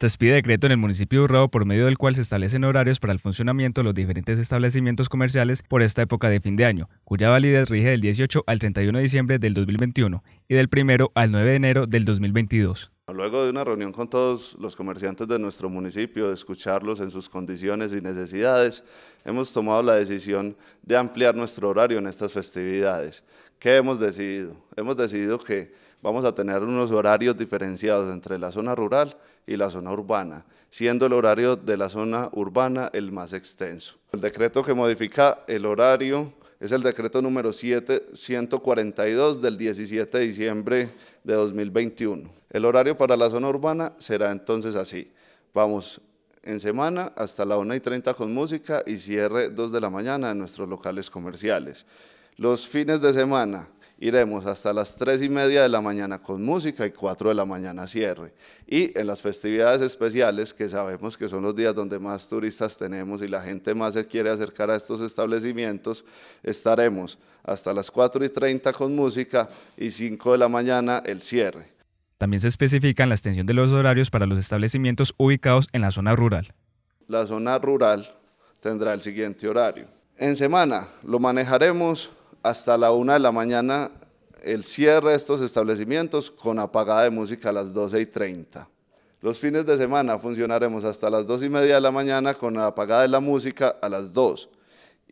Se decreto en el municipio de Urrao por medio del cual se establecen horarios para el funcionamiento de los diferentes establecimientos comerciales por esta época de fin de año, cuya validez rige del 18 al 31 de diciembre del 2021 y del 1 al 9 de enero del 2022 luego de una reunión con todos los comerciantes de nuestro municipio, de escucharlos en sus condiciones y necesidades, hemos tomado la decisión de ampliar nuestro horario en estas festividades. ¿Qué hemos decidido? Hemos decidido que vamos a tener unos horarios diferenciados entre la zona rural y la zona urbana, siendo el horario de la zona urbana el más extenso. El decreto que modifica el horario es el decreto número 7142 del 17 de diciembre de 2021. El horario para la zona urbana será entonces así. Vamos en semana hasta la 1 y 30 con música y cierre 2 de la mañana en nuestros locales comerciales. Los fines de semana, iremos hasta las 3 y media de la mañana con música y 4 de la mañana cierre. Y en las festividades especiales, que sabemos que son los días donde más turistas tenemos y la gente más se quiere acercar a estos establecimientos, estaremos hasta las 4 y 30 con música y 5 de la mañana el cierre. También se especifica la extensión de los horarios para los establecimientos ubicados en la zona rural. La zona rural tendrá el siguiente horario. En semana lo manejaremos hasta la una de la mañana el cierre de estos establecimientos con apagada de música a las 12 y 30. Los fines de semana funcionaremos hasta las 2 y media de la mañana con apagada de la música a las 2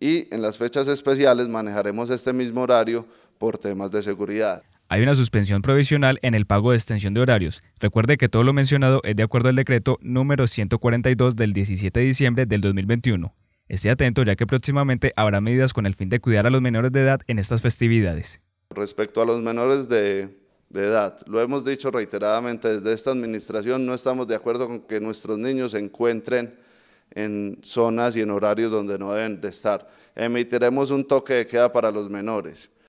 y en las fechas especiales manejaremos este mismo horario por temas de seguridad. Hay una suspensión provisional en el pago de extensión de horarios. Recuerde que todo lo mencionado es de acuerdo al decreto número 142 del 17 de diciembre del 2021, Esté atento ya que próximamente habrá medidas con el fin de cuidar a los menores de edad en estas festividades. Respecto a los menores de, edad, lo hemos dicho reiteradamente desde esta administración, no estamos de acuerdo con que nuestros niños se encuentren en zonas y en horarios donde no deben de estar. Emitiremos un toque de queda para los menores.